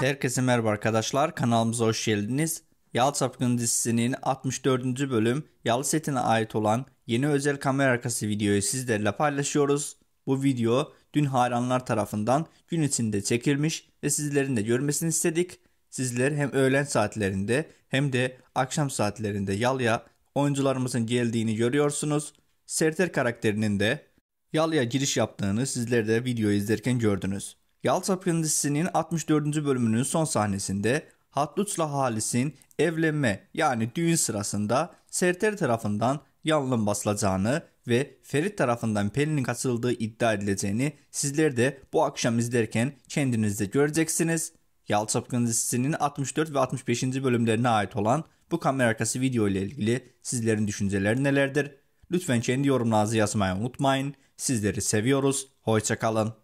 Herkese merhaba arkadaşlar kanalımıza hoş geldiniz. Yalı Çapkın dizisinin 64. bölüm Yalı setine ait olan yeni özel kamera arkası videoyu sizlerle paylaşıyoruz. Bu video dün hayranlar tarafından gün içinde çekilmiş ve sizlerin de görmesini istedik. Sizler hem öğlen saatlerinde hem de akşam saatlerinde Yalı'ya oyuncularımızın geldiğini görüyorsunuz. Serter karakterinin de Yalı'ya giriş yaptığını sizler de video izlerken gördünüz. Yalta Prendisi'nin 64. bölümünün son sahnesinde Hatlut'la Halis'in evlenme yani düğün sırasında Serter tarafından yanılım basılacağını ve Ferit tarafından Pelin'in katıldığı iddia edileceğini sizler de bu akşam izlerken kendinizde göreceksiniz. Yalçapkın dizisinin 64 ve 65. bölümlerine ait olan bu kamera arkası video ile ilgili sizlerin düşünceleri nelerdir? Lütfen kendi yorumlarınızı yazmayı unutmayın. Sizleri seviyoruz. Hoşçakalın.